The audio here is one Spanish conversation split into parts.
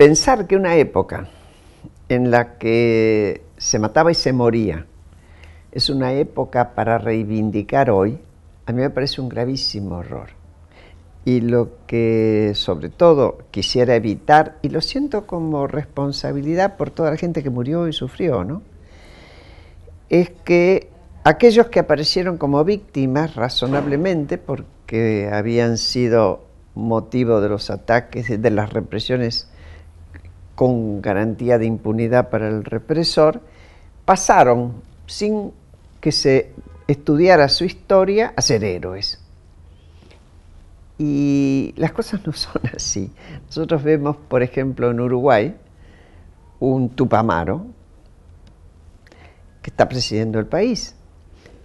pensar que una época en la que se mataba y se moría es una época para reivindicar hoy, a mí me parece un gravísimo error. Y lo que sobre todo quisiera evitar, y lo siento como responsabilidad por toda la gente que murió y sufrió, ¿no? es que aquellos que aparecieron como víctimas razonablemente porque habían sido motivo de los ataques, de las represiones con garantía de impunidad para el represor, pasaron, sin que se estudiara su historia, a ser héroes. Y las cosas no son así. Nosotros vemos, por ejemplo, en Uruguay, un Tupamaro que está presidiendo el país,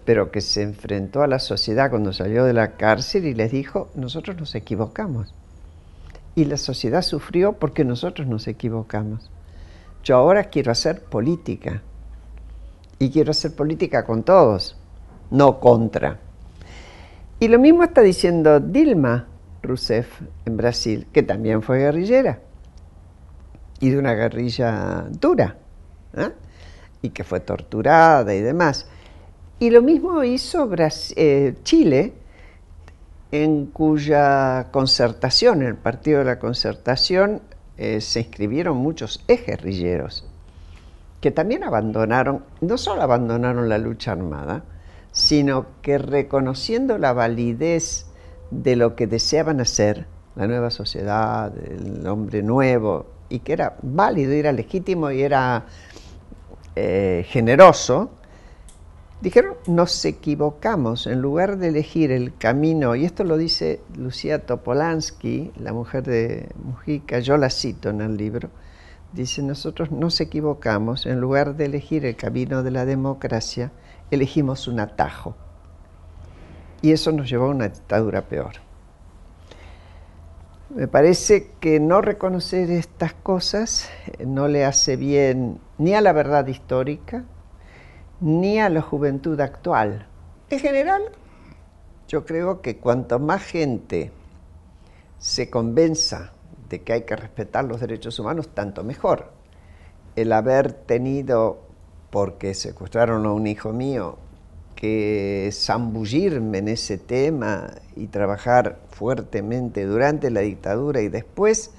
pero que se enfrentó a la sociedad cuando salió de la cárcel y les dijo, nosotros nos equivocamos y la sociedad sufrió porque nosotros nos equivocamos. Yo ahora quiero hacer política y quiero hacer política con todos, no contra. Y lo mismo está diciendo Dilma Rousseff en Brasil, que también fue guerrillera y de una guerrilla dura ¿eh? y que fue torturada y demás. Y lo mismo hizo eh, Chile en cuya concertación, el Partido de la Concertación, eh, se inscribieron muchos ejerrilleros que también abandonaron, no solo abandonaron la lucha armada, sino que reconociendo la validez de lo que deseaban hacer, la nueva sociedad, el hombre nuevo, y que era válido, era legítimo y era eh, generoso, Dijeron, nos equivocamos, en lugar de elegir el camino, y esto lo dice Lucía Topolansky, la mujer de Mujica, yo la cito en el libro, dice, nosotros nos equivocamos, en lugar de elegir el camino de la democracia, elegimos un atajo. Y eso nos llevó a una dictadura peor. Me parece que no reconocer estas cosas eh, no le hace bien ni a la verdad histórica, ni a la juventud actual. En general, yo creo que cuanto más gente se convenza de que hay que respetar los derechos humanos, tanto mejor. El haber tenido, porque secuestraron a un hijo mío, que zambullirme en ese tema y trabajar fuertemente durante la dictadura y después,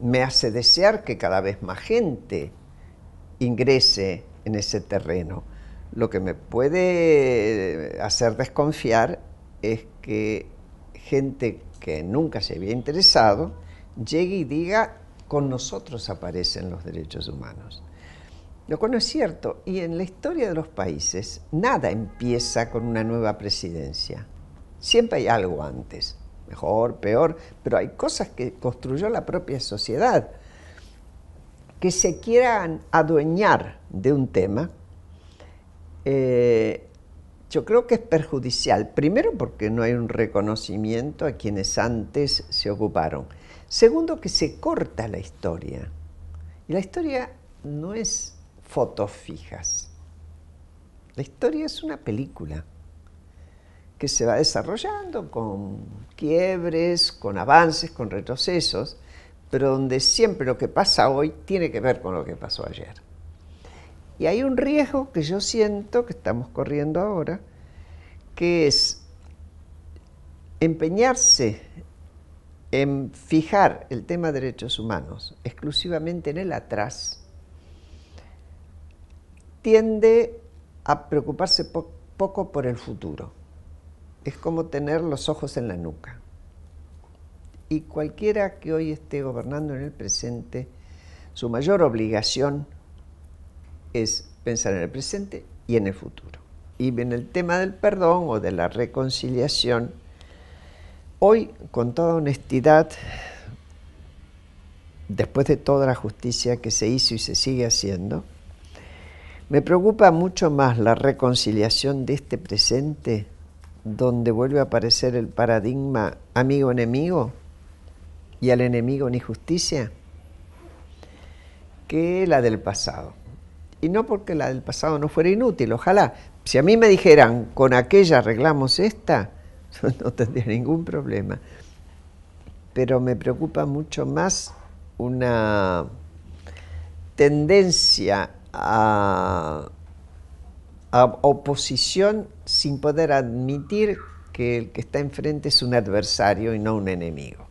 me hace desear que cada vez más gente ingrese en ese terreno. Lo que me puede eh, hacer desconfiar es que gente que nunca se había interesado llegue y diga, con nosotros aparecen los derechos humanos. Lo cual no es cierto. Y en la historia de los países, nada empieza con una nueva presidencia. Siempre hay algo antes, mejor, peor, pero hay cosas que construyó la propia sociedad que se quieran adueñar de un tema, eh, yo creo que es perjudicial. Primero porque no hay un reconocimiento a quienes antes se ocuparon. Segundo que se corta la historia. Y la historia no es fotos fijas. La historia es una película que se va desarrollando con quiebres, con avances, con retrocesos pero donde siempre lo que pasa hoy tiene que ver con lo que pasó ayer. Y hay un riesgo que yo siento que estamos corriendo ahora, que es empeñarse en fijar el tema de derechos humanos exclusivamente en el atrás, tiende a preocuparse poco por el futuro. Es como tener los ojos en la nuca y cualquiera que hoy esté gobernando en el presente, su mayor obligación es pensar en el presente y en el futuro. Y en el tema del perdón o de la reconciliación, hoy con toda honestidad, después de toda la justicia que se hizo y se sigue haciendo, me preocupa mucho más la reconciliación de este presente, donde vuelve a aparecer el paradigma amigo-enemigo, y al enemigo ni justicia que la del pasado. Y no porque la del pasado no fuera inútil, ojalá. Si a mí me dijeran, con aquella arreglamos esta, no tendría ningún problema. Pero me preocupa mucho más una tendencia a oposición sin poder admitir que el que está enfrente es un adversario y no un enemigo.